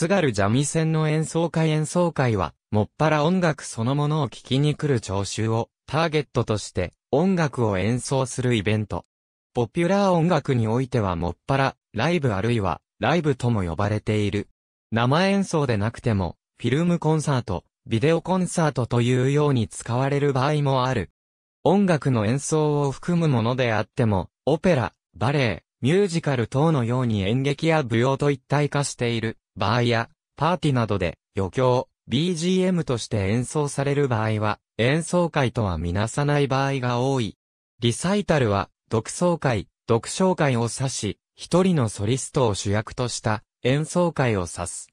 津軽三味線の演奏会演奏会は、もっぱら音楽そのものを聴きに来る聴衆をターゲットとして音楽を演奏するイベント。ポピュラー音楽においてはもっぱら、ライブあるいは、ライブとも呼ばれている。生演奏でなくても、フィルムコンサート、ビデオコンサートというように使われる場合もある。音楽の演奏を含むものであっても、オペラ、バレエ、ミュージカル等のように演劇や舞踊と一体化している場合や、パーティなどで余興、BGM として演奏される場合は、演奏会とはみなさない場合が多い。リサイタルは、独奏会、独唱会を指し、一人のソリストを主役とした演奏会を指す。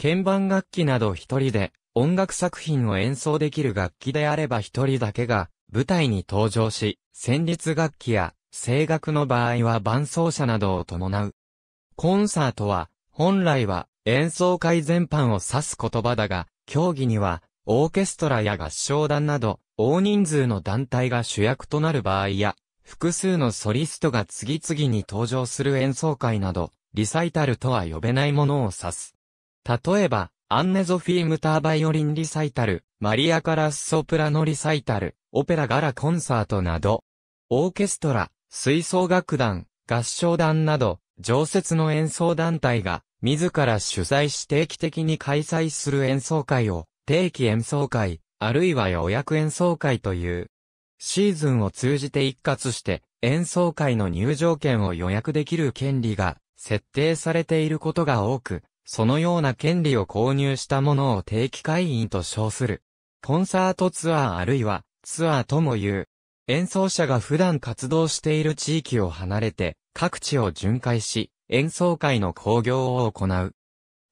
鍵盤楽器など一人で音楽作品を演奏できる楽器であれば一人だけが舞台に登場し、旋律楽器や声楽の場合は伴奏者などを伴う。コンサートは、本来は演奏会全般を指す言葉だが、競技には、オーケストラや合唱団など、大人数の団体が主役となる場合や、複数のソリストが次々に登場する演奏会など、リサイタルとは呼べないものを指す。例えば、アンネ・ゾフィー・ムター・バイオリン・リサイタル、マリア・カラス・ソプラノ・リサイタル、オペラ・ガラ・コンサートなど、オーケストラ、吹奏楽団、合唱団など、常設の演奏団体が、自ら主催し定期的に開催する演奏会を、定期演奏会、あるいは予約演奏会という、シーズンを通じて一括して、演奏会の入場券を予約できる権利が設定されていることが多く、そのような権利を購入したものを定期会員と称する。コンサートツアーあるいはツアーとも言う。演奏者が普段活動している地域を離れて各地を巡回し、演奏会の興行を行う。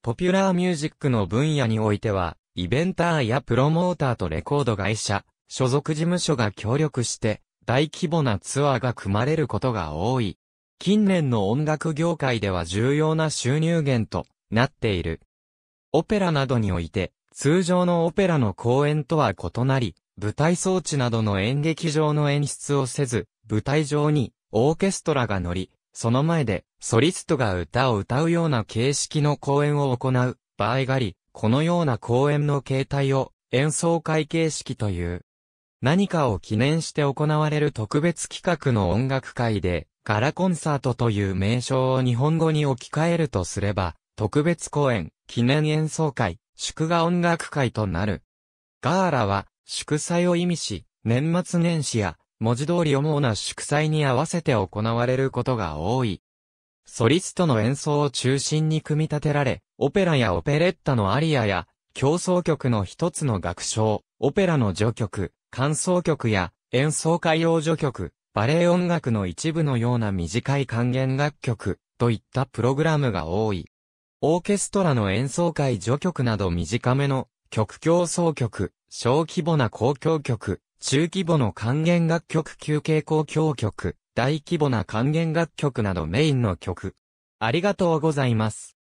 ポピュラーミュージックの分野においては、イベンターやプロモーターとレコード会社、所属事務所が協力して、大規模なツアーが組まれることが多い。近年の音楽業界では重要な収入源となっている。オペラなどにおいて、通常のオペラの公演とは異なり、舞台装置などの演劇場の演出をせず、舞台上にオーケストラが乗り、その前で、ソリストが歌を歌うような形式の公演を行う場合があり、このような公演の形態を演奏会形式という。何かを記念して行われる特別企画の音楽会で、ガラコンサートという名称を日本語に置き換えるとすれば、特別公演、記念演奏会、祝賀音楽会となる。ガーラは、祝祭を意味し、年末年始や文字通り主な祝祭に合わせて行われることが多い。ソリストの演奏を中心に組み立てられ、オペラやオペレッタのアリアや、競争曲の一つの楽章、オペラの序曲、感想曲や、演奏会用序曲、バレエ音楽の一部のような短い還元楽曲、といったプログラムが多い。オーケストラの演奏会序曲など短めの曲競争曲、小規模な公共曲、中規模の管弦楽曲休憩交響曲、大規模な管弦楽曲などメインの曲。ありがとうございます。